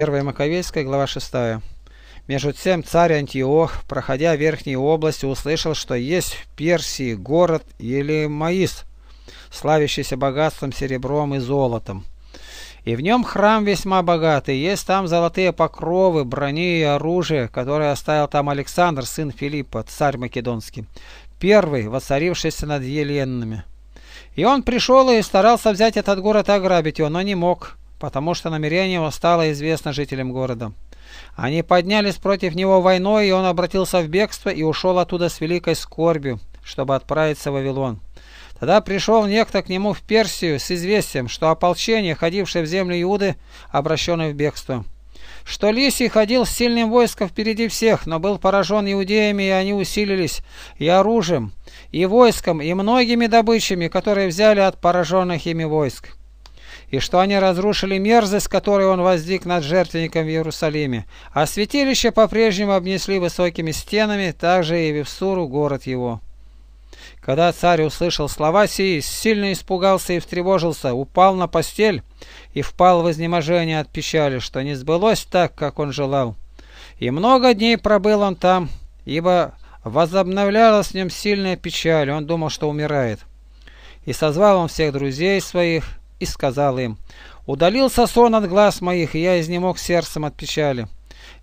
1 Маковейская, глава 6. Между тем царь Антиох, проходя верхние области, услышал, что есть в Персии город Елемаис, славящийся богатством серебром и золотом. И в нем храм весьма богатый, есть там золотые покровы, брони и оружие, которое оставил там Александр, сын Филиппа, царь Македонский, первый, воцарившийся над еленными. И он пришел и старался взять этот город ограбить его, но не мог потому что намерение его стало известно жителям города. Они поднялись против него войной, и он обратился в бегство и ушел оттуда с великой скорбью, чтобы отправиться в Вавилон. Тогда пришел некто к нему в Персию с известием, что ополчение, ходившее в землю Иуды, обращено в бегство. Что Лисий ходил с сильным войском впереди всех, но был поражен иудеями, и они усилились и оружием, и войском, и многими добычами, которые взяли от пораженных ими войск и что они разрушили мерзость, которой он воздвиг над жертвенником в Иерусалиме, а святилище по-прежнему обнесли высокими стенами, также и Вевсуру, город его. Когда царь услышал слова сии, сильно испугался и встревожился, упал на постель и впал в изнеможение от печали, что не сбылось так, как он желал. И много дней пробыл он там, ибо возобновлялась в нем сильная печаль, он думал, что умирает. И созвал он всех друзей своих, и сказал им, «Удалился сон от глаз моих, и я изнемог сердцем от печали».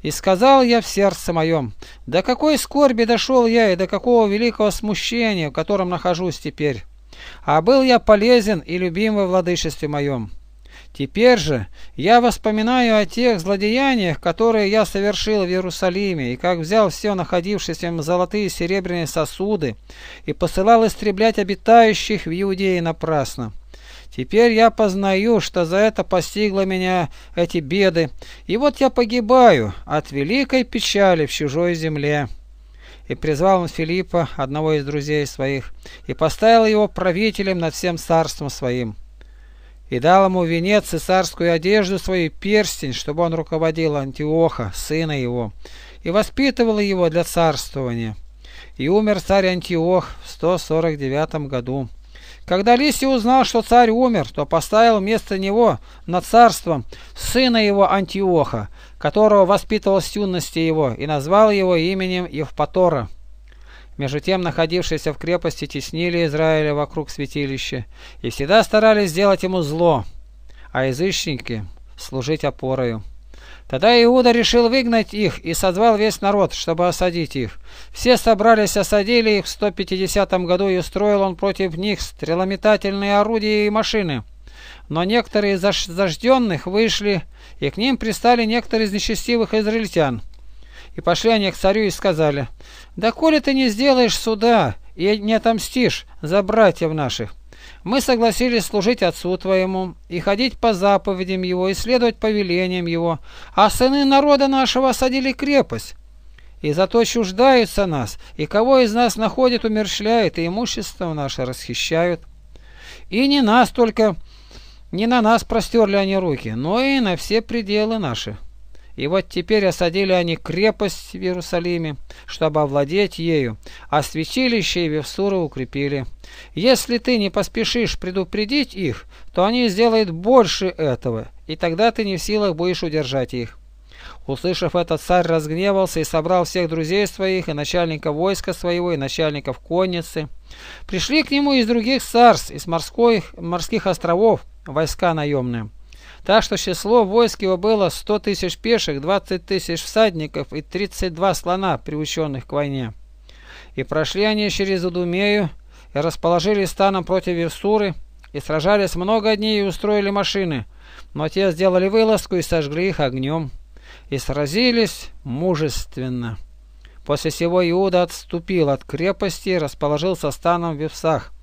И сказал я в сердце моем, «До какой скорби дошел я и до какого великого смущения, в котором нахожусь теперь! А был я полезен и любим во владычестве моем!» Теперь же я воспоминаю о тех злодеяниях, которые я совершил в Иерусалиме, и как взял все находившиеся им золотые и серебряные сосуды, и посылал истреблять обитающих в Иудее напрасно. Теперь я познаю, что за это постигло меня эти беды, и вот я погибаю от великой печали в чужой земле». И призвал он Филиппа, одного из друзей своих, и поставил его правителем над всем царством своим. И дал ему венец и царскую одежду свою перстень, чтобы он руководил Антиоха, сына его, и воспитывал его для царствования. И умер царь Антиох в 149 году. Когда Лисий узнал, что царь умер, то поставил вместо него над царством сына его Антиоха, которого воспитывал с юности его, и назвал его именем Евпатора. Между тем, находившиеся в крепости теснили Израиля вокруг святилища и всегда старались сделать ему зло, а язычники служить опорою. Тогда Иуда решил выгнать их и созвал весь народ, чтобы осадить их. Все собрались, осадили их в 150 году и устроил он против них стрелометательные орудия и машины. Но некоторые из зажденных вышли, и к ним пристали некоторые из нечестивых израильтян. И пошли они к царю и сказали, «Да коли ты не сделаешь суда и не отомстишь за братьев наших, мы согласились служить Отцу Твоему и ходить по заповедям Его и следовать повелениям Его, а сыны народа нашего осадили крепость, и зато чуждаются нас, и кого из нас находит, умерщвляет, и имущество наше расхищают. И не нас только, не на нас простерли они руки, но и на все пределы наши». И вот теперь осадили они крепость в Иерусалиме, чтобы овладеть ею, а святилище и Вевсура укрепили. Если ты не поспешишь предупредить их, то они сделают больше этого, и тогда ты не в силах будешь удержать их. Услышав это, царь разгневался и собрал всех друзей своих, и начальника войска своего, и начальников конницы. Пришли к нему из других царств, из морских, морских островов, войска наемные. Так что число войск его было 100 тысяч пеших, 20 тысяч всадников и 32 слона, приученных к войне. И прошли они через Удумею, и расположили станом против Евсуры, и сражались много дней и устроили машины, но те сделали вылазку и сожгли их огнем, и сразились мужественно. После сего Иуда отступил от крепости и расположился станом в Вевсах.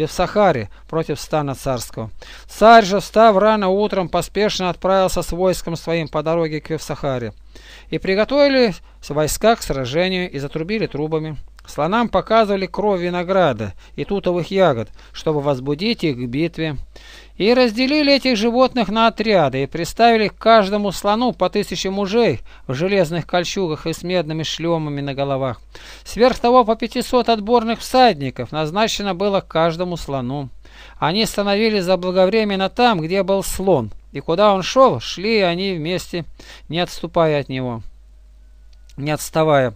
Певсахаре против стана царского. Царь же, встав рано утром, поспешно отправился с войском своим по дороге к Певсахаре. И приготовились войска к сражению и затрубили трубами. Слонам показывали кровь винограда и тутовых ягод, чтобы возбудить их к битве и разделили этих животных на отряды и приставили к каждому слону по тысяче мужей в железных кольчугах и с медными шлемами на головах. Сверх того по 500 отборных всадников назначено было каждому слону. Они становились заблаговременно там, где был слон, и куда он шел, шли они вместе, не отступая от него не отставая.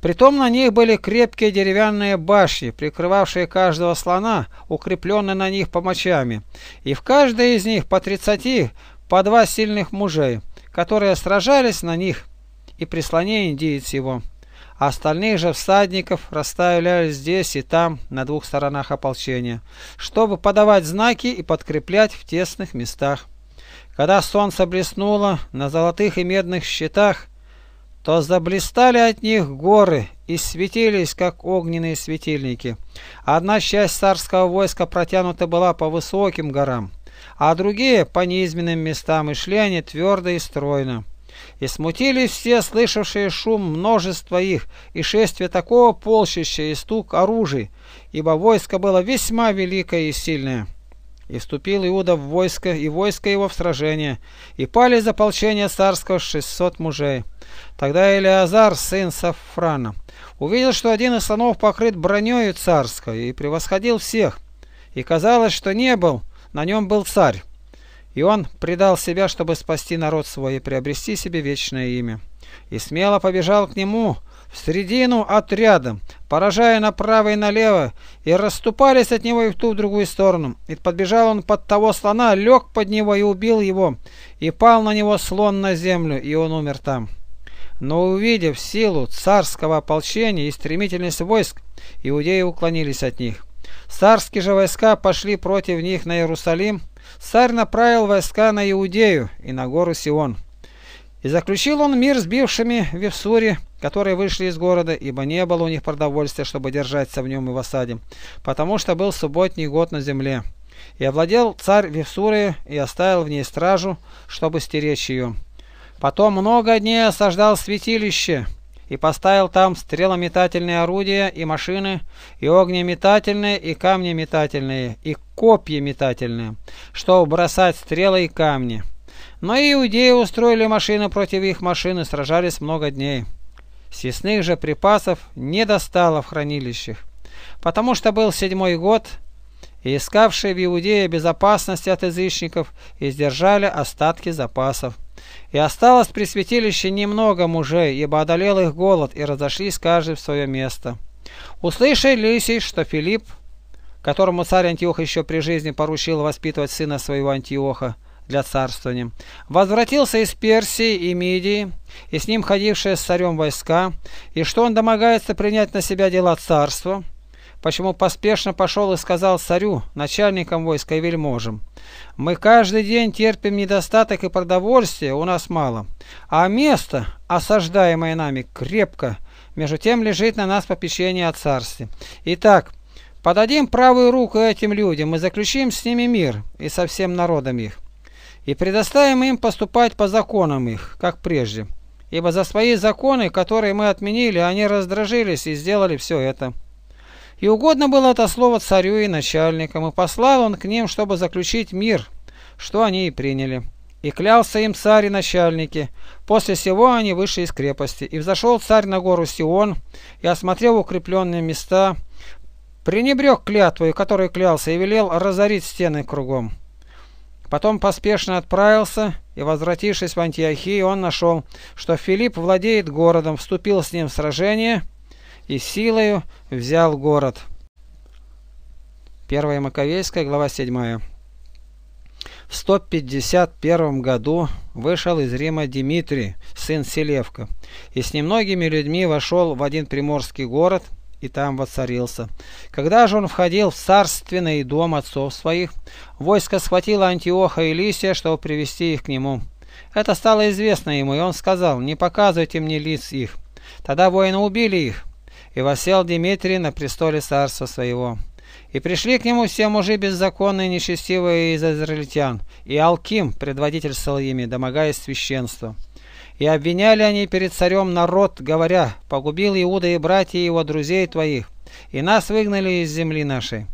Притом на них были крепкие деревянные башни, прикрывавшие каждого слона, укрепленные на них помочами, и в каждой из них по тридцати, по два сильных мужей, которые сражались на них и при слоне индиец его. А остальных же всадников расставляли здесь и там, на двух сторонах ополчения, чтобы подавать знаки и подкреплять в тесных местах. Когда солнце блеснуло на золотых и медных щитах, то заблистали от них горы и светились, как огненные светильники. Одна часть царского войска протянута была по высоким горам, а другие по низменным местам, и шли они твердо и стройно. И смутились все, слышавшие шум множества их, и шествие такого полчища, и стук оружий, ибо войско было весьма великое и сильное. И вступил Иуда в войско, и войско его в сражение, и пали из ополчения царского шестьсот мужей. Тогда Илиазар сын Сафрана, увидел, что один из сынов покрыт бронею царской, и превосходил всех, и казалось, что не был, на нем был царь. И он предал себя, чтобы спасти народ свой и приобрести себе вечное имя. И смело побежал к нему, в середину отряда, поражая направо и налево, и расступались от него и в ту, в другую сторону. И подбежал он под того слона, лег под него и убил его, и пал на него слон на землю, и он умер там. Но увидев силу царского ополчения и стремительность войск, иудеи уклонились от них. Царские же войска пошли против них на Иерусалим, царь направил войска на Иудею и на гору Сион. И заключил он мир с бившими в Евсуре которые вышли из города, ибо не было у них продовольствия, чтобы держаться в нем и в осаде, потому что был субботний год на земле. И овладел царь Вевсурия и оставил в ней стражу, чтобы стеречь ее. Потом много дней осаждал святилище и поставил там стрелометательные орудия и машины, и огнеметательные, и камнеметательные, и копья метательные, чтобы бросать стрелы и камни. Но и иудеи устроили машины против их машины, сражались много дней. Съестных же припасов не достало в хранилищах, потому что был седьмой год, и искавшие в Иудее безопасности от язычников издержали остатки запасов. И осталось при святилище немного мужей, ибо одолел их голод, и разошлись каждый в свое место. Услышали Лисий, что Филипп, которому царь Антиох еще при жизни поручил воспитывать сына своего Антиоха, для царствования. Возвратился из Персии и Мидии, и с ним ходившие с царем войска, и что он домогается принять на себя дела царства, почему поспешно пошел и сказал царю, начальникам войска и вельможам, «Мы каждый день терпим недостаток и продовольствия у нас мало, а место, осаждаемое нами, крепко, между тем лежит на нас попечение о царстве. Итак, подадим правую руку этим людям и заключим с ними мир и со всем народом их и предоставим им поступать по законам их, как прежде. Ибо за свои законы, которые мы отменили, они раздражились и сделали все это. И угодно было это слово царю и начальникам, и послал он к ним, чтобы заключить мир, что они и приняли. И клялся им царь и начальники. После сего они вышли из крепости. И взошел царь на гору Сион, и осмотрел укрепленные места, пренебрег клятву, которой клялся, и велел разорить стены кругом. Потом поспешно отправился, и, возвратившись в Антиохию, он нашел, что Филипп владеет городом, вступил с ним в сражение и силою взял город. 1 Маковейская, глава 7. В 151 году вышел из Рима Димитрий, сын Селевка, и с немногими людьми вошел в один приморский город – и там воцарился. Когда же он входил в царственный дом отцов своих, войско схватило Антиоха и Лисия, чтобы привести их к нему. Это стало известно ему, и он сказал, «Не показывайте мне лиц их». Тогда воины убили их, и восел Дмитрий на престоле царства своего. И пришли к нему все мужи беззаконные, нечестивые из израильтян, и Алким, предводитель Салими, домогаясь священства. И обвиняли они перед царем народ, говоря, «Погубил Иуда и братья его, друзей твоих, и нас выгнали из земли нашей.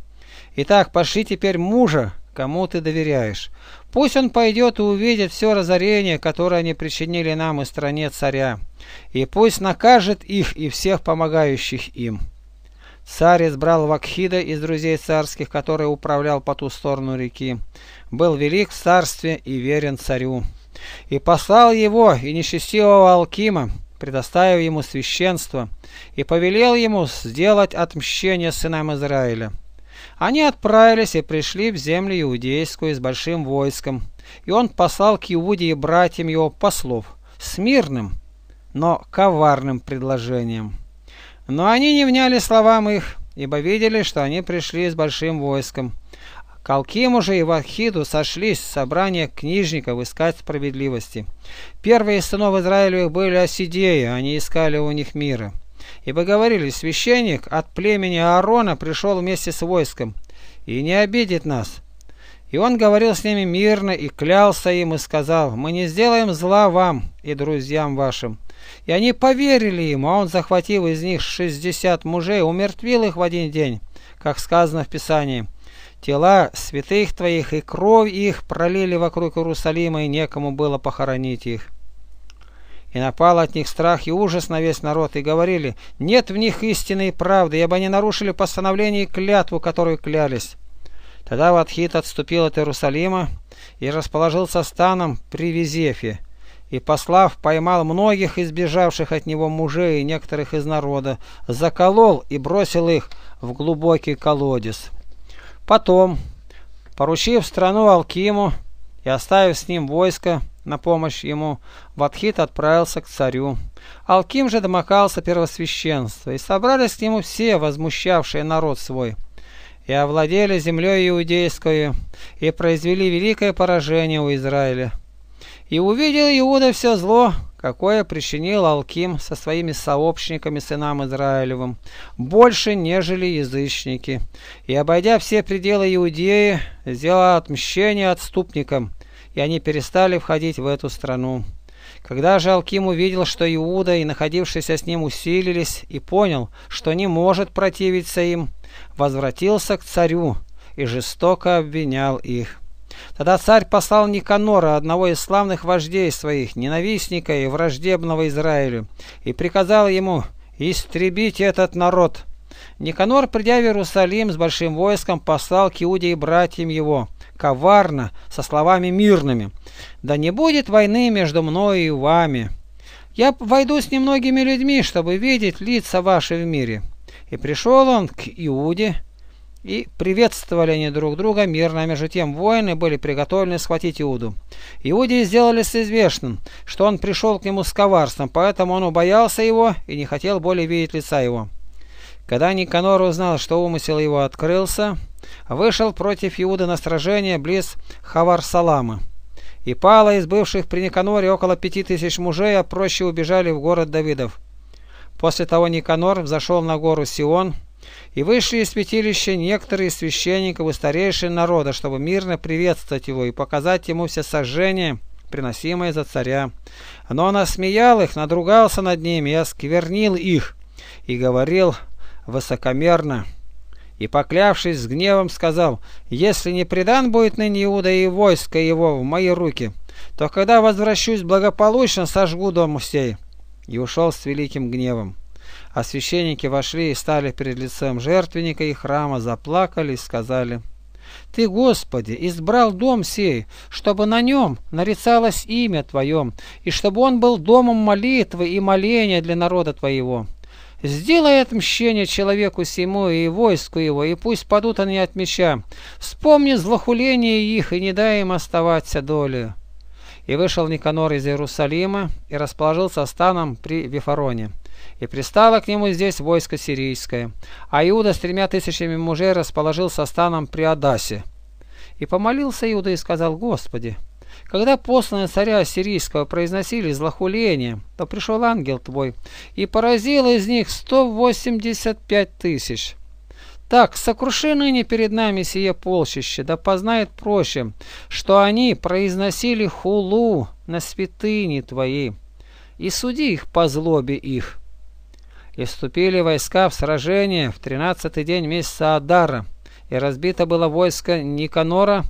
Итак, пошли теперь мужа, кому ты доверяешь. Пусть он пойдет и увидит все разорение, которое они причинили нам и стране царя, и пусть накажет их и всех помогающих им». Царь избрал Вакхида из друзей царских, который управлял по ту сторону реки, был велик в царстве и верен царю. И послал его и нечестивого Алкима, предоставив ему священство, и повелел ему сделать отмщение сынам Израиля. Они отправились и пришли в землю иудейскую с большим войском, и он послал к Иуде и братьям его послов с мирным, но коварным предложением. Но они не вняли словам их, ибо видели, что они пришли с большим войском, Калкимужа и Вахиду сошлись в собрание книжников искать справедливости. Первые сынов Израилевых были Осидеи, они искали у них мира. Ибо говорили, священник от племени Аарона пришел вместе с войском и не обидит нас. И он говорил с ними мирно и клялся им и сказал, мы не сделаем зла вам и друзьям вашим. И они поверили ему, а он, захватив из них шестьдесят мужей, умертвил их в один день, как сказано в Писании. Тела святых твоих и кровь их пролили вокруг Иерусалима, и некому было похоронить их. И напал от них страх и ужас на весь народ, и говорили, нет в них истины и правды, ибо они нарушили постановление и клятву, которую клялись. Тогда Ватхит отступил от Иерусалима и расположился станом при Визефе, и, послав, поймал многих избежавших от него мужей и некоторых из народа, заколол и бросил их в глубокий колодец. Потом, поручив страну Алкиму и оставив с ним войско на помощь ему, Вадхит отправился к царю. Алким же домокался первосвященства, и собрались к нему все, возмущавшие народ свой, и овладели землей иудейской и произвели великое поражение у Израиля. И увидел Иуда все зло, какое причинил Алким со своими сообщниками сынам Израилевым, больше, нежели язычники, и, обойдя все пределы Иудеи, сделал отмщение отступникам, и они перестали входить в эту страну. Когда же Алким увидел, что Иуда и находившиеся с ним усилились, и понял, что не может противиться им, возвратился к царю и жестоко обвинял их. Тогда царь послал Никанора, одного из славных вождей своих, ненавистника и враждебного Израилю, и приказал ему «Истребить этот народ». Никанор, придя в Иерусалим с большим войском, послал к Иуде и братьям его, коварно, со словами мирными, «Да не будет войны между мной и вами. Я войду с немногими людьми, чтобы видеть лица ваши в мире». И пришел он к Иуде, и приветствовали они друг друга мирно, между тем воины были приготовлены схватить Иуду. Иуде сделали известным, что он пришел к нему с коварством, поэтому он убоялся его и не хотел более видеть лица его. Когда Никанор узнал, что умысел его открылся, вышел против Иуда на сражение близ хавар И пало из бывших при Никаноре около пяти тысяч мужей, а проще убежали в город Давидов. После того Никанор взошел на гору Сион, и вышли из святилища некоторые из священников и старейшин народа, чтобы мирно приветствовать его и показать ему все сожжения, приносимые за царя. Но он осмеял их, надругался над ними и осквернил их, и говорил высокомерно. И, поклявшись с гневом, сказал, «Если не предан будет ныне Иуда и войско его в мои руки, то когда возвращусь благополучно, сожгу дом сей». И ушел с великим гневом. А священники вошли и стали перед лицом жертвенника и храма, заплакали и сказали, «Ты, Господи, избрал дом сей, чтобы на нем нарицалось имя Твое, и чтобы он был домом молитвы и моления для народа Твоего». Сделай отмщение человеку сему и войску его, и пусть падут они от меча. Вспомни злохуление их, и не дай им оставаться долей. И вышел Никанор из Иерусалима и расположился станом при Вифароне и пристало к нему здесь войско сирийское. А Иуда с тремя тысячами мужей расположился станом при Адасе. И помолился Иуда и сказал, «Господи, когда посланные царя сирийского произносили злохуление, то пришел ангел твой и поразил из них 185 тысяч. Так, сокруши ныне перед нами сие полчище, да познает проще, что они произносили хулу на святыни Твоей, и суди их по злобе их» и вступили войска в сражение в тринадцатый день месяца Адара, и разбито было войско Никанора,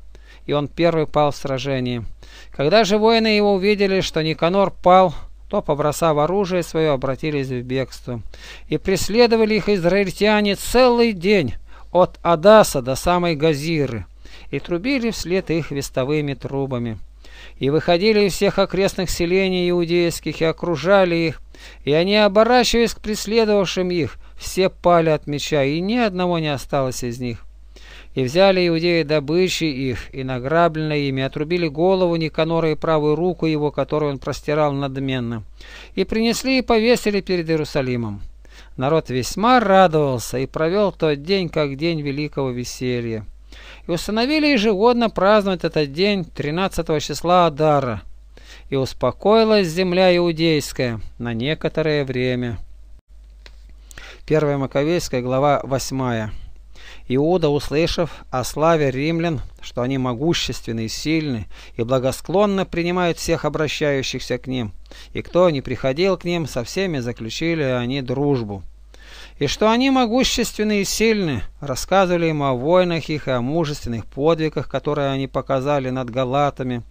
и он первый пал в сражении. Когда же воины его увидели, что Никанор пал, то, побросав оружие свое, обратились в бегство. И преследовали их израильтяне целый день, от Адаса до самой Газиры, и трубили вслед их вестовыми трубами и выходили из всех окрестных селений иудейских, и окружали их, и они, оборачиваясь к преследовавшим их, все пали от меча, и ни одного не осталось из них. И взяли иудеи добычи их, и награбленное ими отрубили голову Никанора и правую руку его, которую он простирал надменно, и принесли и повесили перед Иерусалимом. Народ весьма радовался и провел тот день, как день великого веселья. И установили ежегодно праздновать этот день 13 числа Адара. И успокоилась земля иудейская на некоторое время. 1 Маковейская, глава 8. Иуда, услышав о славе римлян, что они могущественны и сильны, и благосклонно принимают всех обращающихся к ним, и кто не приходил к ним, со всеми заключили они дружбу и что они могущественны и сильны, рассказывали им о войнах их и о мужественных подвигах, которые они показали над галатами,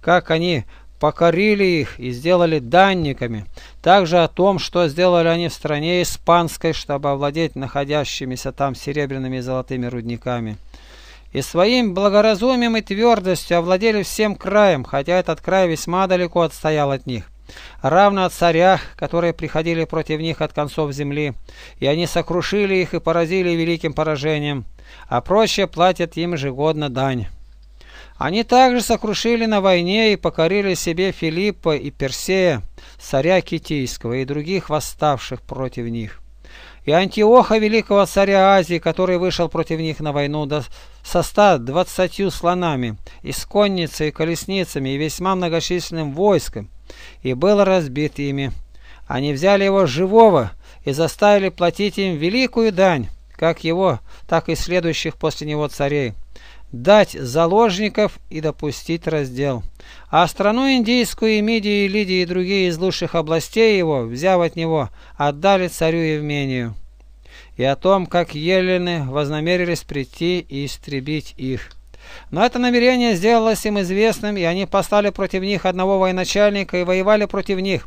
как они покорили их и сделали данниками, также о том, что сделали они в стране испанской, чтобы овладеть находящимися там серебряными и золотыми рудниками. И своим благоразумием и твердостью овладели всем краем, хотя этот край весьма далеко отстоял от них равно царях, которые приходили против них от концов земли, и они сокрушили их и поразили великим поражением, а прочее платят им ежегодно дань. Они также сокрушили на войне и покорили себе Филиппа и Персея, царя Китийского и других восставших против них и Антиоха, великого царя Азии, который вышел против них на войну со 120 слонами, и с конницей, и колесницами, и весьма многочисленным войском, и был разбит ими. Они взяли его живого и заставили платить им великую дань, как его, так и следующих после него царей дать заложников и допустить раздел. А страну индийскую и Мидию, и Лидию и другие из лучших областей его, взяв от него, отдали царю Евмению. И о том, как елены вознамерились прийти и истребить их. Но это намерение сделалось им известным, и они послали против них одного военачальника и воевали против них.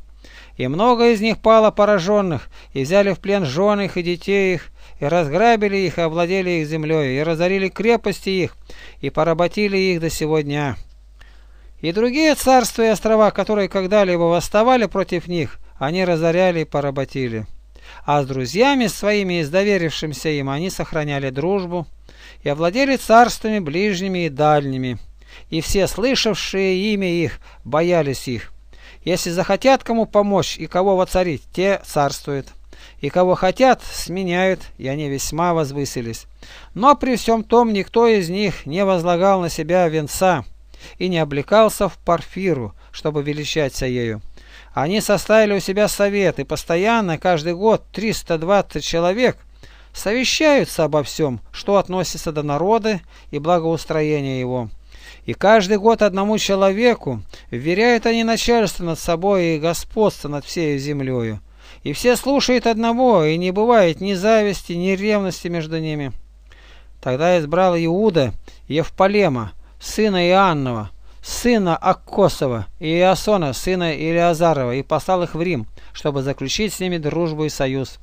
И много из них пало пораженных, и взяли в плен жен их и детей их, и разграбили их, и овладели их землей, и разорили крепости их, и поработили их до сегодня. И другие царства и острова, которые когда-либо восставали против них, они разоряли и поработили. А с друзьями своими и с доверившимся им они сохраняли дружбу и овладели царствами ближними и дальними. И все слышавшие имя их боялись их. Если захотят кому помочь и кого воцарить, те царствуют и кого хотят, сменяют, и они весьма возвысились. Но при всем том никто из них не возлагал на себя венца и не облекался в парфиру, чтобы величаться ею. Они составили у себя совет, и постоянно, каждый год, 320 человек совещаются обо всем, что относится до народа и благоустроения его. И каждый год одному человеку вверяют они начальство над собой и господство над всей землею. И все слушают одного, и не бывает ни зависти, ни ревности между ними. Тогда избрал Иуда Евполема, сына Иоаннова, сына Аккосова и Иосона, сына Илиазарова, и послал их в Рим, чтобы заключить с ними дружбу и союз,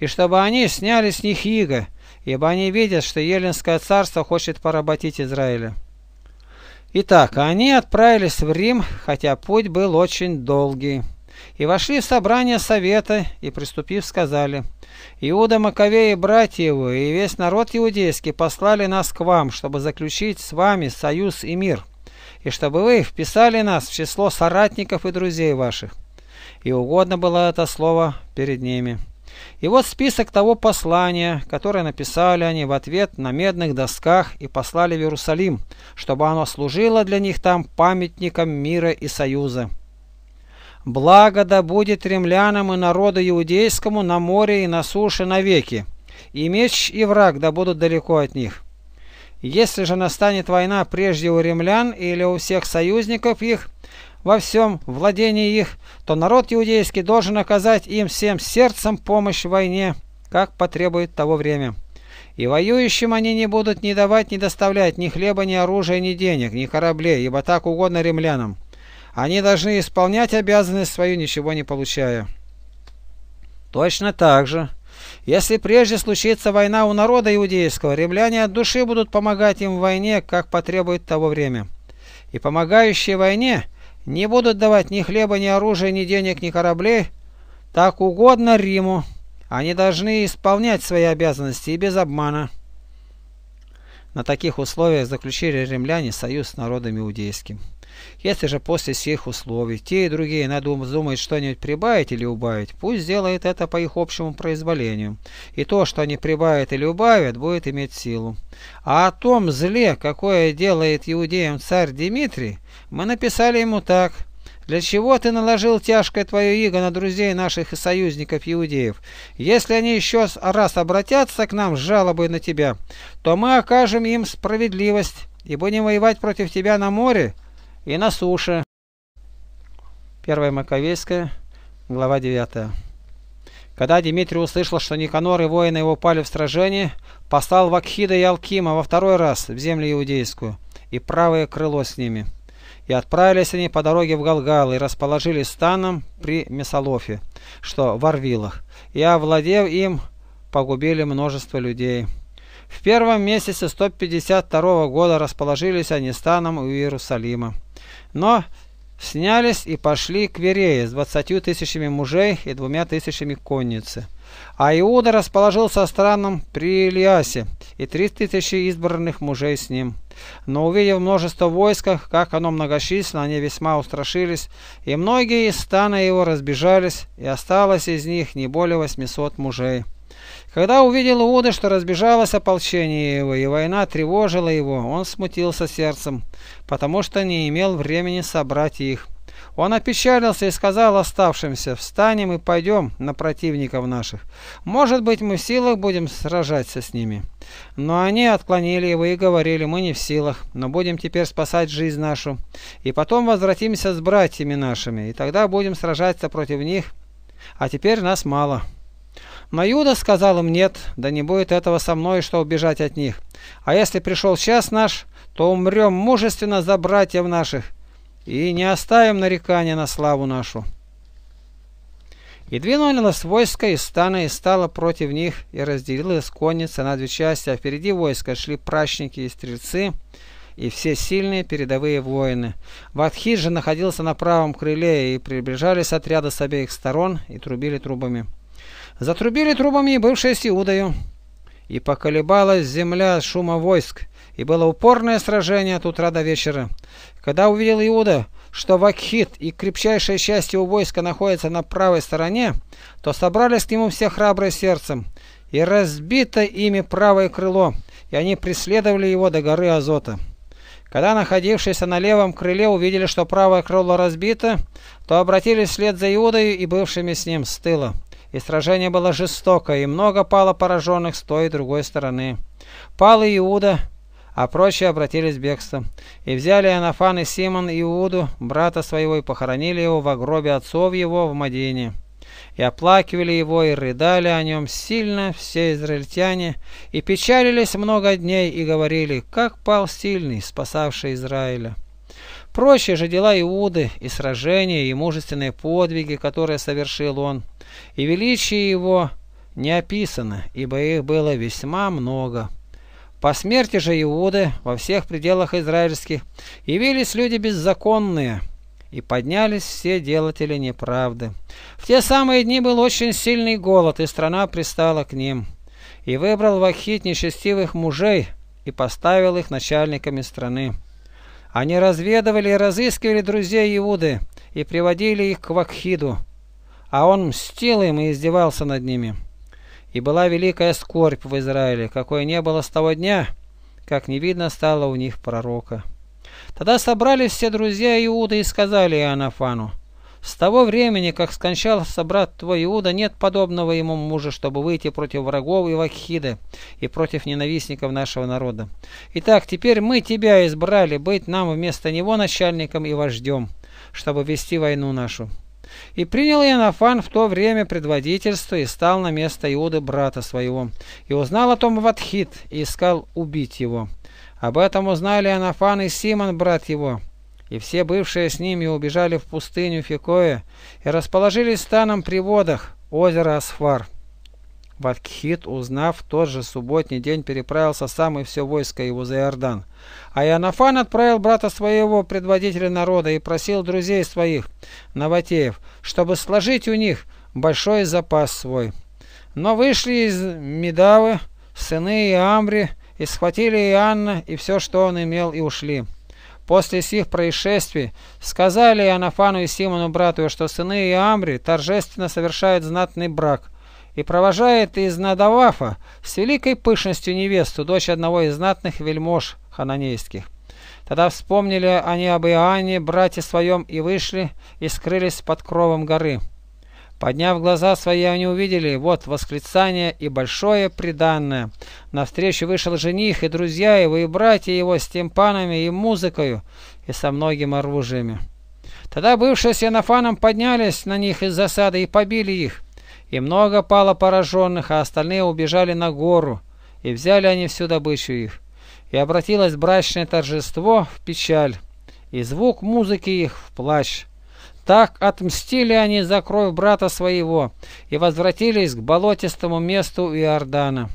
и чтобы они сняли с них иго, ибо они видят, что Еленское царство хочет поработить Израиля. Итак, они отправились в Рим, хотя путь был очень долгий. И вошли в собрание совета, и, приступив, сказали, «Иуда Маковей и братья его, и весь народ иудейский послали нас к вам, чтобы заключить с вами союз и мир, и чтобы вы вписали нас в число соратников и друзей ваших». И угодно было это слово перед ними. И вот список того послания, которое написали они в ответ на медных досках и послали в Иерусалим, чтобы оно служило для них там памятником мира и союза. Благо да будет римлянам и народу иудейскому на море и на суше навеки, и меч и враг да будут далеко от них. Если же настанет война прежде у римлян или у всех союзников их, во всем владении их, то народ иудейский должен оказать им всем сердцем помощь в войне, как потребует того время. И воюющим они не будут ни давать, ни доставлять ни хлеба, ни оружия, ни денег, ни кораблей, ибо так угодно римлянам. Они должны исполнять обязанность свою, ничего не получая. Точно так же. Если прежде случится война у народа иудейского, римляне от души будут помогать им в войне, как потребует того время. И помогающие войне не будут давать ни хлеба, ни оружия, ни денег, ни кораблей, так угодно Риму. Они должны исполнять свои обязанности и без обмана. На таких условиях заключили римляне союз с народом иудейским. Если же после всех условий те и другие надумают что-нибудь прибавить или убавить, пусть сделает это по их общему произволению, и то, что они прибавят или убавят, будет иметь силу. А о том зле, какое делает иудеям царь Дмитрий, мы написали ему так – для чего ты наложил тяжкое твое иго на друзей наших и союзников иудеев? Если они еще раз обратятся к нам с жалобой на тебя, то мы окажем им справедливость, и будем воевать против тебя на море, и на суше. 1 Маковейская, глава 9. Когда Дмитрий услышал, что Никанор и воины его пали в сражении, послал Вакхида и Алкима во второй раз в землю иудейскую, и правое крыло с ними. И отправились они по дороге в Галгал и расположились станом при Месолофе, что в Орвилах, и, овладев им, погубили множество людей. В первом месяце 152 года расположились они станом у Иерусалима. Но снялись и пошли к Верее с двадцатью тысячами мужей и двумя тысячами конницы. А Иуда расположился странным при Ильясе и три тысячи избранных мужей с ним. Но увидев множество войск, как оно многочисленно, они весьма устрашились, и многие из стана его разбежались, и осталось из них не более восьмисот мужей. Когда увидел Уды, что разбежалось ополчение его, и война тревожила его, он смутился сердцем, потому что не имел времени собрать их. Он опечалился и сказал оставшимся, «Встанем и пойдем на противников наших. Может быть, мы в силах будем сражаться с ними». Но они отклонили его и говорили, «Мы не в силах, но будем теперь спасать жизнь нашу, и потом возвратимся с братьями нашими, и тогда будем сражаться против них, а теперь нас мало». Маюда сказал им нет, да не будет этого со мной, что убежать от них. А если пришел час наш, то умрем мужественно за братьев наших и не оставим нарекания на славу нашу. И двинулось войско из стана и стало против них, и разделилась конница на две части, а впереди войска шли прачники и стрельцы, и все сильные передовые воины. Ватхид же находился на правом крыле, и приближались отряды с обеих сторон и трубили трубами. Затрубили трубами и бывшие с Иудою. И поколебалась земля шума войск, и было упорное сражение от утра до вечера. Когда увидел Иуда, что Вакхит и крепчайшая часть его войска находятся на правой стороне, то собрались к нему все храбрые сердцем, и разбито ими правое крыло, и они преследовали его до горы Азота. Когда находившиеся на левом крыле увидели, что правое крыло разбито, то обратились вслед за Иудою и бывшими с ним с тыла и сражение было жестокое, и много пало пораженных с той и другой стороны. Пал и Иуда, а прочие обратились в бегство. И взяли Анафан и Симон Иуду, брата своего, и похоронили его в гробе отцов его в Мадине. И оплакивали его, и рыдали о нем сильно все израильтяне, и печалились много дней, и говорили, как пал сильный, спасавший Израиля. Прочие же дела Иуды, и сражения, и мужественные подвиги, которые совершил он, и величие его не описано, ибо их было весьма много. По смерти же Иуды во всех пределах израильских явились люди беззаконные, и поднялись все делатели неправды. В те самые дни был очень сильный голод, и страна пристала к ним. И выбрал Вахит нечестивых мужей, и поставил их начальниками страны. Они разведывали и разыскивали друзей Иуды, и приводили их к Вахиду, а он мстил им и издевался над ними. И была великая скорбь в Израиле, какой не было с того дня, как не видно стало у них пророка. Тогда собрались все друзья Иуда и сказали Иоаннафану, «С того времени, как скончался брат твой Иуда, нет подобного ему мужа, чтобы выйти против врагов и вакхиды и против ненавистников нашего народа. Итак, теперь мы тебя избрали быть нам вместо него начальником и вождем, чтобы вести войну нашу». И принял Иоаннафан в то время предводительство и стал на место Иуды брата своего. И узнал о том Ватхит и искал убить его. Об этом узнали Иоаннафан и Симон, брат его. И все бывшие с ними убежали в пустыню Фикоя и расположились станом при водах озера Асфар. Ватхит, узнав, тот же субботний день переправился сам и все войско его за Иордан. А Янафан отправил брата своего, предводителя народа, и просил друзей своих, Наватеев, чтобы сложить у них большой запас свой. Но вышли из Медавы сыны Иамри, и схватили Иоанна и все, что он имел, и ушли. После сих происшествий сказали Иоаннафану и Симону брату, что сыны Иамри торжественно совершают знатный брак – и провожает из Надавафа с великой пышностью невесту, дочь одного из знатных вельмож хананейских. Тогда вспомнили они об Иоанне, брате своем, и вышли, и скрылись под кровом горы. Подняв глаза свои, они увидели, вот восклицание и большое приданное. Навстречу вышел жених, и друзья его, и братья его с тимпанами и музыкою, и со многим оружием. Тогда бывшие с Янофаном поднялись на них из засады и побили их и много пало пораженных, а остальные убежали на гору, и взяли они всю добычу их. И обратилось брачное торжество в печаль, и звук музыки их в плащ. Так отмстили они за кровь брата своего и возвратились к болотистому месту Иордана.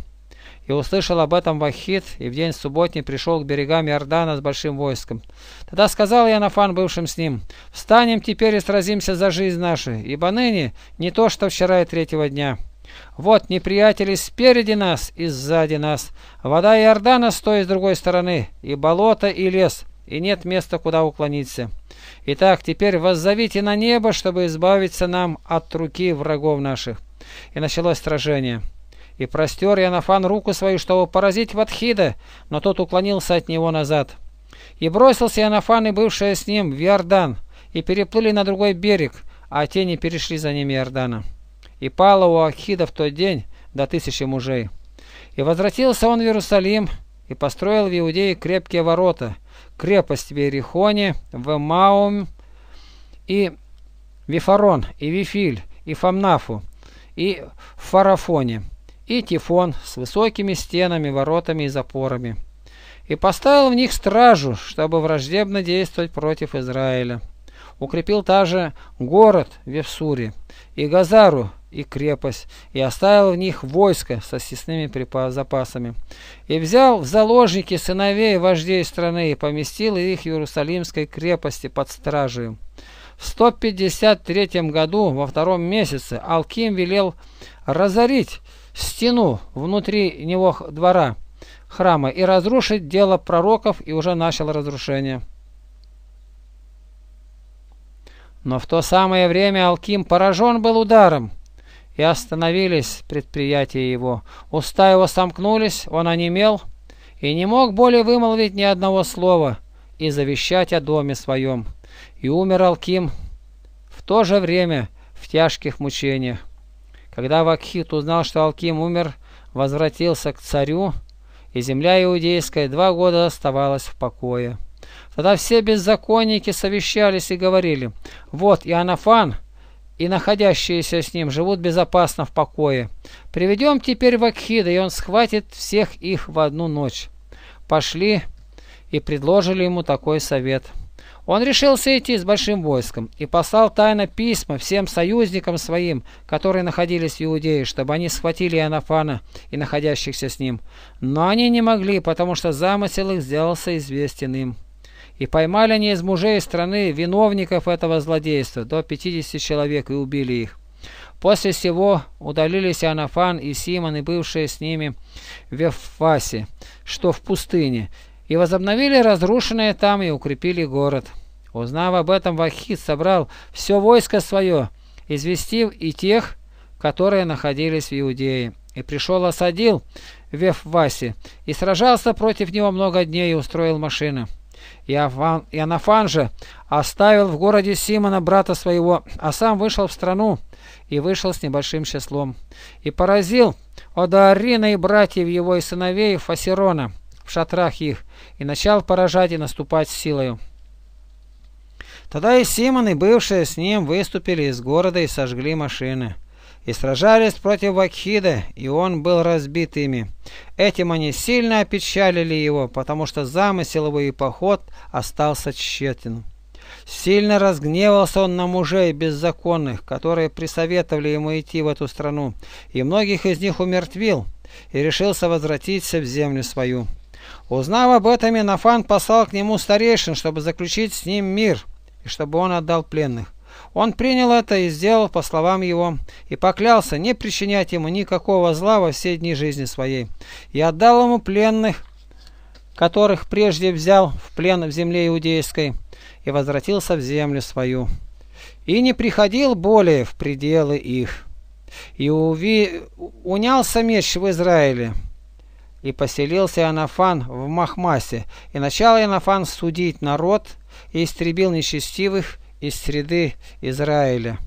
И услышал об этом Вахид, и в день субботний пришел к берегам Иордана с большим войском. Тогда сказал Янафан бывшим с ним, «Встанем теперь и сразимся за жизнь нашу, ибо ныне не то, что вчера и третьего дня». Вот неприятели спереди нас и сзади нас. Вода Иордана стоит с другой стороны, и болото, и лес, и нет места, куда уклониться. Итак, теперь воззовите на небо, чтобы избавиться нам от руки врагов наших. И началось сражение и простер Янафан руку свою, чтобы поразить Ватхида, но тот уклонился от него назад. И бросился Янафан и бывшая с ним в Иордан, и переплыли на другой берег, а тени перешли за ними Иордана. И пало у Ахида в тот день до тысячи мужей. И возвратился он в Иерусалим, и построил в Иудее крепкие ворота, крепость в Иерихоне, в Маум и Вифарон, и Вифиль, и Фамнафу, и в Фарафоне и Тифон с высокими стенами, воротами и запорами, и поставил в них стражу, чтобы враждебно действовать против Израиля. Укрепил также город Вевсури и Газару, и крепость, и оставил в них войско со съестными запасами, и взял в заложники сыновей вождей страны и поместил их в Иерусалимской крепости под стражей. В 153 году, во втором месяце, Алким велел разорить стену внутри него двора храма и разрушить дело пророков, и уже начал разрушение. Но в то самое время Алким поражен был ударом, и остановились предприятия его. Уста его сомкнулись, он онемел, и не мог более вымолвить ни одного слова и завещать о доме своем. И умер Алким в то же время в тяжких мучениях. Когда Вакхит узнал, что Алким умер, возвратился к царю, и земля иудейская два года оставалась в покое. Тогда все беззаконники совещались и говорили, «Вот Иоаннафан и находящиеся с ним живут безопасно в покое. Приведем теперь Вакхида, и он схватит всех их в одну ночь». Пошли и предложили ему такой совет – он решился идти с большим войском и послал тайно письма всем союзникам своим, которые находились в Иудее, чтобы они схватили Иоаннафана и находящихся с ним. Но они не могли, потому что замысел их сделался известен им. И поймали они из мужей страны виновников этого злодейства, до 50 человек, и убили их. После всего удалились Анафан и Симон и бывшие с ними в Вефасе, что в пустыне, и возобновили разрушенное там и укрепили город. Узнав об этом, Вахид собрал все войско свое, известив и тех, которые находились в Иудее. И пришел осадил Вефваси, и сражался против него много дней и устроил машины. И Иоаннафан же оставил в городе Симона, брата своего, а сам вышел в страну и вышел с небольшим числом. И поразил Одаарина и братьев его и сыновей Фасерона, в шатрах их, и начал поражать и наступать с силою. Тогда и Симон и бывшие с ним, выступили из города и сожгли машины. И сражались против Вакхида, и он был разбит ими. Этим они сильно опечалили его, потому что замысел его и поход остался тщетен. Сильно разгневался он на мужей беззаконных, которые присоветовали ему идти в эту страну, и многих из них умертвил, и решился возвратиться в землю свою. Узнав об этом, Инофан послал к нему старейшин, чтобы заключить с ним мир и чтобы он отдал пленных. Он принял это и сделал, по словам его, и поклялся не причинять ему никакого зла во все дни жизни своей. И отдал ему пленных, которых прежде взял в плен в земле иудейской, и возвратился в землю свою. И не приходил более в пределы их. И уви... унялся меч в Израиле, и поселился Анафан в Махмасе, и начал Анафан судить народ и истребил нечестивых из среды Израиля.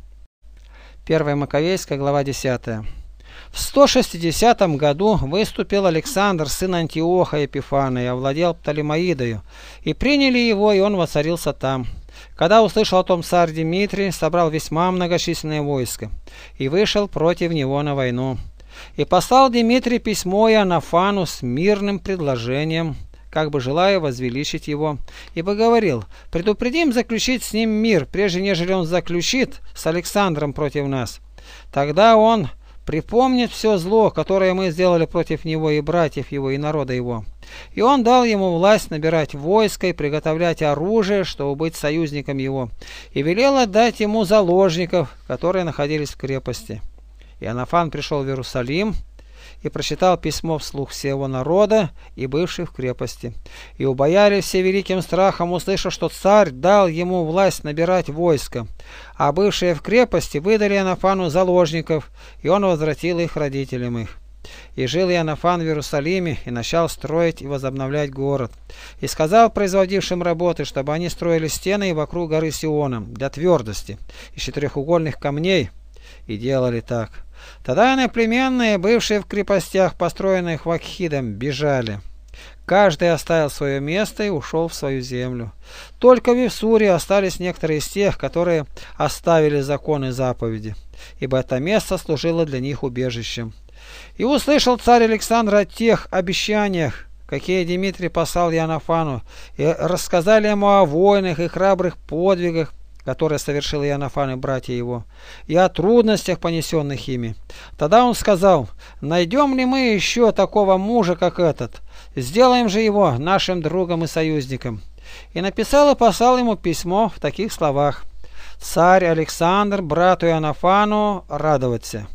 1 Маковейская, глава 10. В 160 году выступил Александр, сын Антиоха Епифана, и овладел Птолемаидою, и приняли его, и он воцарился там. Когда услышал о том царь Дмитрий, собрал весьма многочисленное войско и вышел против него на войну. И послал Дмитрий письмо Иоаннафану с мирным предложением, как бы желая возвеличить его, и говорил, предупредим заключить с ним мир, прежде нежели он заключит с Александром против нас. Тогда он припомнит все зло, которое мы сделали против него и братьев его, и народа его. И он дал ему власть набирать войско и приготовлять оружие, чтобы быть союзником его, и велел отдать ему заложников, которые находились в крепости. Иоаннафан пришел в Иерусалим и прочитал письмо вслух всего народа и бывших в крепости. И у бояре все великим страхом, услышал, что царь дал ему власть набирать войско, а бывшие в крепости выдали Иоаннафану заложников, и он возвратил их родителям их. И жил Иоаннафан в Иерусалиме, и начал строить и возобновлять город. И сказал производившим работы, чтобы они строили стены вокруг горы Сиона для твердости, из четырехугольных камней, и делали так. Татарные племенные, бывшие в крепостях, построенных Вакхидом, бежали. Каждый оставил свое место и ушел в свою землю. Только в Ивсуре остались некоторые из тех, которые оставили законы и заповеди, ибо это место служило для них убежищем. И услышал царь Александр о тех обещаниях, какие Дмитрий послал Янафану, и рассказали ему о войнах и храбрых подвигах которое совершил Иоаннафан и братья его, и о трудностях, понесенных ими. Тогда он сказал, «Найдем ли мы еще такого мужа, как этот? Сделаем же его нашим другом и союзником». И написал и послал ему письмо в таких словах, «Царь Александр, брату Иоаннафану, радоваться».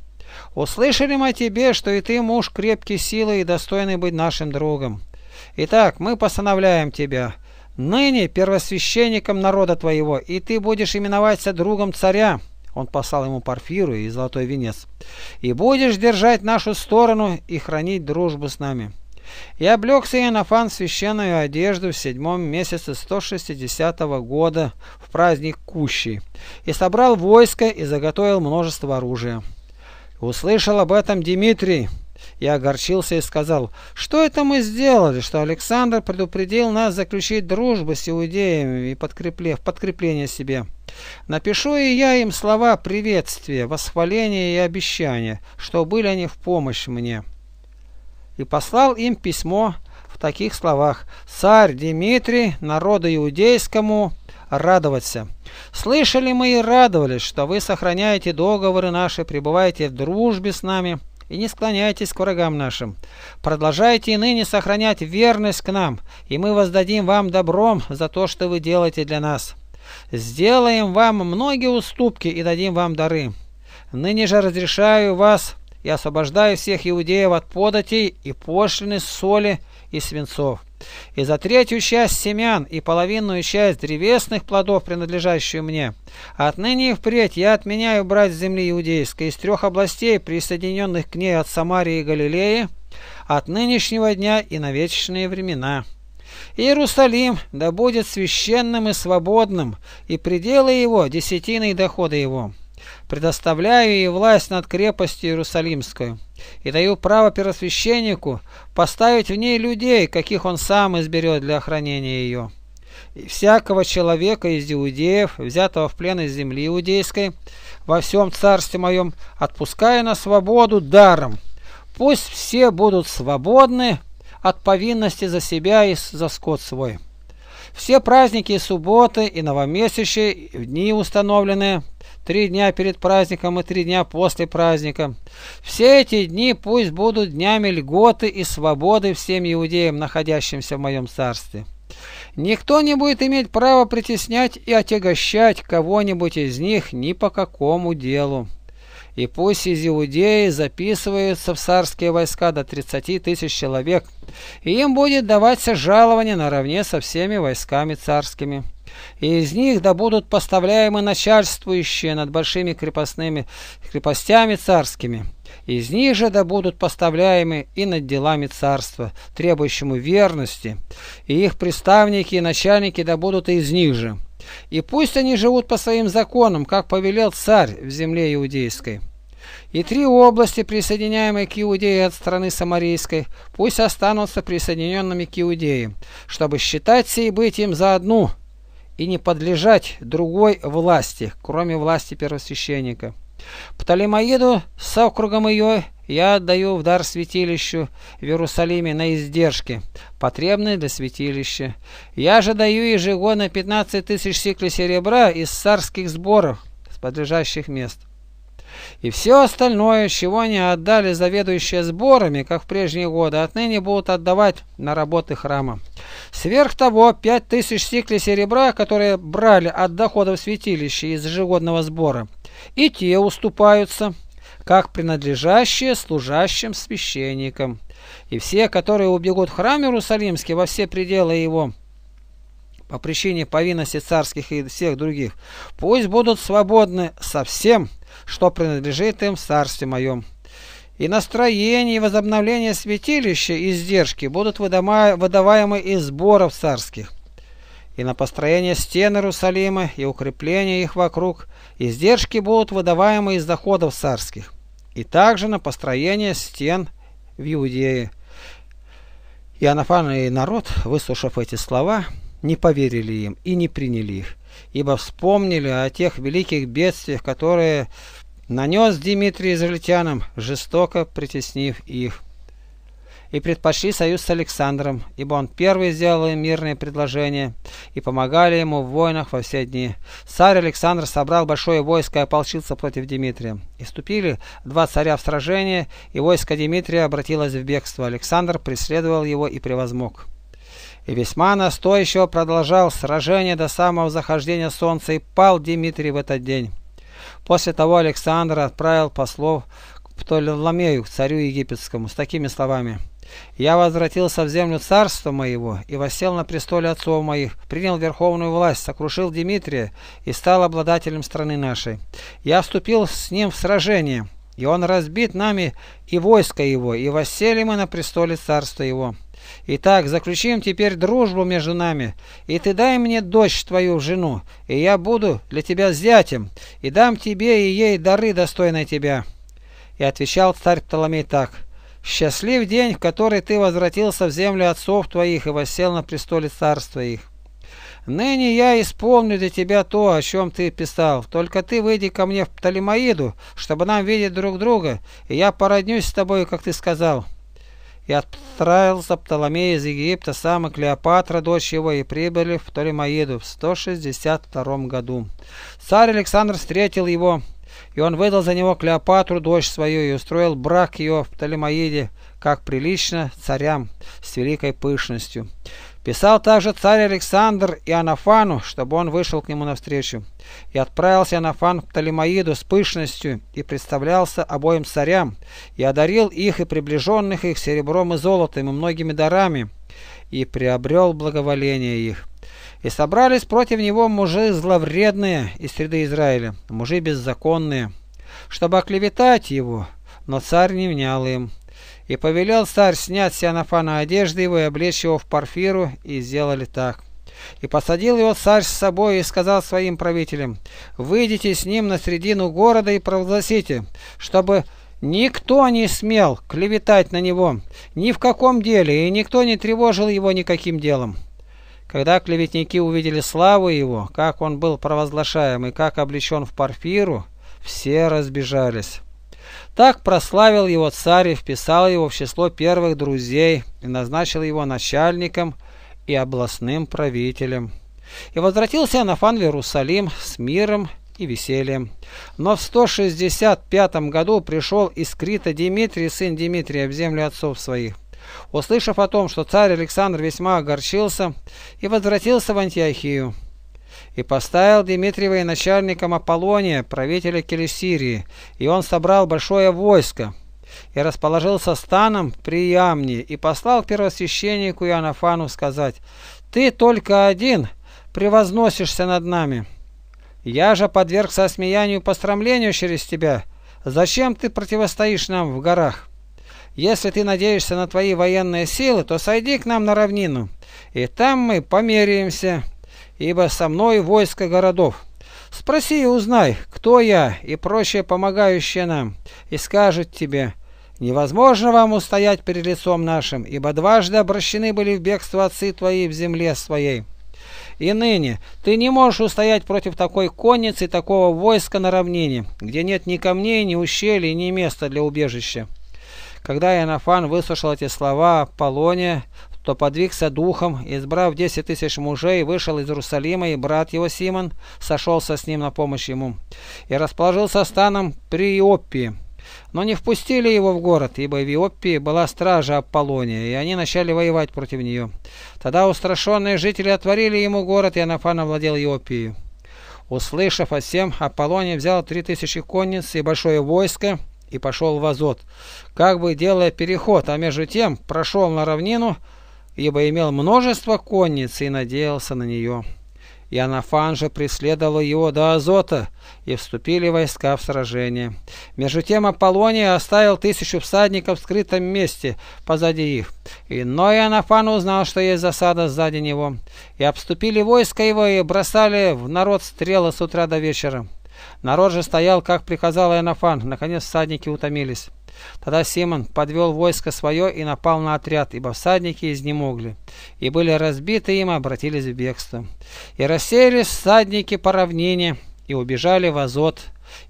«Услышали мы о тебе, что и ты муж крепкий силы и достойный быть нашим другом. Итак, мы постановляем тебя, Ныне первосвященником народа твоего, и ты будешь именоваться другом царя». Он послал ему парфиру и золотой венец. «И будешь держать нашу сторону и хранить дружбу с нами». И облегся Иенофан священную одежду в седьмом месяце 160 года в праздник Кущи, и собрал войско и заготовил множество оружия. Услышал об этом Дмитрий, я огорчился и сказал, что это мы сделали, что Александр предупредил нас заключить дружбу с иудеями и подкреплев, подкрепление себе. Напишу и я им слова приветствия, восхваления и обещания, что были они в помощь мне. И послал им письмо в таких словах «Царь Дмитрий, народу иудейскому, радоваться. Слышали мы и радовались, что вы сохраняете договоры наши, пребываете в дружбе с нами, и не склоняйтесь к врагам нашим. Продолжайте и ныне сохранять верность к нам, и мы воздадим вам добром за то, что вы делаете для нас. Сделаем вам многие уступки и дадим вам дары. Ныне же разрешаю вас и освобождаю всех иудеев от податей и пошлины соли и свинцов и за третью часть семян и половинную часть древесных плодов, принадлежащую мне. Отныне и впредь я отменяю брать земли иудейской из трех областей, присоединенных к ней от Самарии и Галилеи, от нынешнего дня и на вечные времена». Иерусалим да будет священным и свободным, и пределы его – десятины и доходы его предоставляю ей власть над крепостью Иерусалимскую и даю право первосвященнику поставить в ней людей, каких он сам изберет для охранения ее. И всякого человека из иудеев, взятого в плен из земли иудейской, во всем царстве моем отпускаю на свободу даром. Пусть все будут свободны от повинности за себя и за скот свой». Все праздники, субботы и новомесячие и дни установлены, три дня перед праздником и три дня после праздника. Все эти дни пусть будут днями льготы и свободы всем иудеям, находящимся в моем царстве. Никто не будет иметь права притеснять и отягощать кого-нибудь из них ни по какому делу. И пусть из Иудеи записываются в царские войска до 30 тысяч человек, и им будет даваться жалование наравне со всеми войсками царскими. И из них да будут поставляемы начальствующие над большими крепостными крепостями царскими. Из них же да будут поставляемы и над делами царства, требующему верности, и их приставники и начальники да будут из них же. И пусть они живут по своим законам, как повелел царь в земле иудейской. И три области, присоединяемые к Иудее от страны Самарийской, пусть останутся присоединенными к Иудее, чтобы считать сей быть им за одну и не подлежать другой власти, кроме власти первосвященника. Птолемаиду с округом ее я отдаю в дар святилищу в Иерусалиме на издержки, потребные для святилища. Я же даю ежегодно 15 тысяч сиклей серебра из царских сборов с подлежащих мест. И все остальное, чего они отдали заведующие сборами, как в прежние годы, отныне будут отдавать на работы храма. Сверх того, пять тысяч сиклей серебра, которые брали от доходов святилища из ежегодного сбора, и те уступаются, как принадлежащие служащим священникам. И все, которые убегут в храм Иерусалимский во все пределы его, по причине повинности царских и всех других, пусть будут свободны совсем что принадлежит им в царстве моем. И настроение и возобновление святилища и издержки будут выдаваемы из сборов царских. И на построение стен Иерусалима и укрепление их вокруг издержки будут выдаваемы из доходов царских. И также на построение стен в Иудее. Иоаннафан и народ, выслушав эти слова, не поверили им и не приняли их ибо вспомнили о тех великих бедствиях, которые нанес Дмитрий израильтянам, жестоко притеснив их. И предпочли союз с Александром, ибо он первый сделал им мирное предложение, и помогали ему в войнах во все дни. Царь Александр собрал большое войско и ополчился против Дмитрия. И вступили два царя в сражение, и войско Дмитрия обратилось в бегство. Александр преследовал его и превозмог и весьма настойчиво продолжал сражение до самого захождения солнца, и пал Дмитрий в этот день. После того Александр отправил послов к Птолемею, царю египетскому, с такими словами. «Я возвратился в землю царства моего и восел на престоле отцов моих, принял верховную власть, сокрушил Дмитрия и стал обладателем страны нашей. Я вступил с ним в сражение» и он разбит нами и войско его, и воссели мы на престоле царства его. Итак, заключим теперь дружбу между нами, и ты дай мне дочь твою в жену, и я буду для тебя зятем, и дам тебе и ей дары, достойные тебя». И отвечал царь Птоломей так, «Счастлив день, в который ты возвратился в землю отцов твоих и воссел на престоле царства их». Ныне я исполню для тебя то, о чем ты писал. Только ты выйди ко мне в Птолемаиду, чтобы нам видеть друг друга, и я породнюсь с тобой, как ты сказал». И отправился Птоломей из Египта, сам и Клеопатра, дочь его, и прибыли в Птолемаиду в 162 году. Царь Александр встретил его, и он выдал за него Клеопатру, дочь свою, и устроил брак ее в Птолемаиде, как прилично царям, с великой пышностью. Писал также царь Александр и Анафану, чтобы он вышел к нему навстречу. И отправился Анафан к Птолемаиду с пышностью и представлялся обоим царям, и одарил их и приближенных их серебром и золотом и многими дарами, и приобрел благоволение их. И собрались против него мужи зловредные из среды Израиля, мужи беззаконные, чтобы оклеветать его, но царь не внял им. И повелел царь снять Сианафана одежды его и облечь его в парфиру, и сделали так. И посадил его царь с собой и сказал своим правителям, «Выйдите с ним на середину города и провозгласите, чтобы никто не смел клеветать на него ни в каком деле, и никто не тревожил его никаким делом». Когда клеветники увидели славу его, как он был провозглашаем и как облечен в парфиру, все разбежались. Так прославил его царь и вписал его в число первых друзей и назначил его начальником и областным правителем. И возвратился Анафан в Иерусалим с миром и весельем. Но в 165 году пришел из Крита Дмитрий, сын Дмитрия, в землю отцов своих. Услышав о том, что царь Александр весьма огорчился и возвратился в Антиохию и поставил Дмитриева начальником Аполлония, правителя Келесирии, и он собрал большое войско, и расположился станом при Ямне, и послал первосвященнику Иоаннафану сказать, «Ты только один превозносишься над нами. Я же подвергся осмеянию и пострамлению через тебя. Зачем ты противостоишь нам в горах?» Если ты надеешься на твои военные силы, то сойди к нам на равнину, и там мы померяемся» ибо со мной войско городов. Спроси и узнай, кто я и прочее помогающее нам, и скажет тебе, невозможно вам устоять перед лицом нашим, ибо дважды обращены были в бегство отцы твои в земле своей. И ныне ты не можешь устоять против такой конницы и такого войска на равнине, где нет ни камней, ни ущелий, ни места для убежища. Когда Янафан выслушал эти слова Полония, то подвигся духом, избрав десять тысяч мужей, вышел из Иерусалима, и брат его Симон сошелся с ним на помощь ему, и расположился станом при Иоппии. Но не впустили его в город, ибо в Иоппии была стража Аполлония, и они начали воевать против нее. Тогда устрашенные жители отворили ему город, и Анафан овладел Иоппией. Услышав о всем, Аполлоний взял три тысячи конниц и большое войско, и пошел в Азот, как бы делая переход, а между тем прошел на равнину, ибо имел множество конниц и надеялся на нее. И Иоаннафан же преследовал его до Азота, и вступили войска в сражение. Между тем Аполлония оставил тысячу всадников в скрытом месте позади их. И, но Иоаннафан узнал, что есть засада сзади него, и обступили войско его и бросали в народ стрелы с утра до вечера. Народ же стоял, как приказал Иоаннафан. Наконец всадники утомились. Тогда Симон подвел войско свое и напал на отряд, ибо всадники изнемогли, и были разбиты им, и обратились в бегство. И рассеялись всадники по равнине, и убежали в Азот,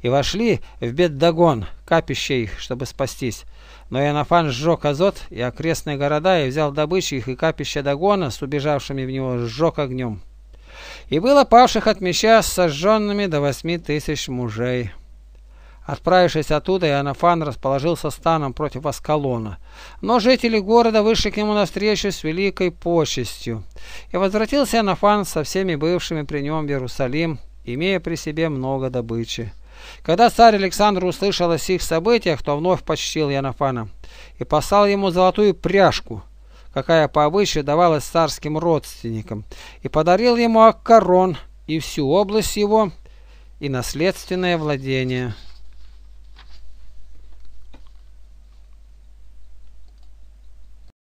и вошли в Беддагон, капище их, чтобы спастись. Но Янафан сжег Азот и окрестные города, и взял добычу их и капище Дагона с убежавшими в него сжег огнем. И было павших от меча сожженными до восьми тысяч мужей. Отправившись оттуда, Иоаннафан расположился станом против Аскалона. Но жители города вышли к нему навстречу с великой почестью. И возвратился Иоаннафан со всеми бывшими при нем в Иерусалим, имея при себе много добычи. Когда царь Александр услышал о сих событиях, то вновь почтил Янафана и послал ему золотую пряжку, какая по обычаю давалась царским родственникам, и подарил ему Аккарон и всю область его и наследственное владение.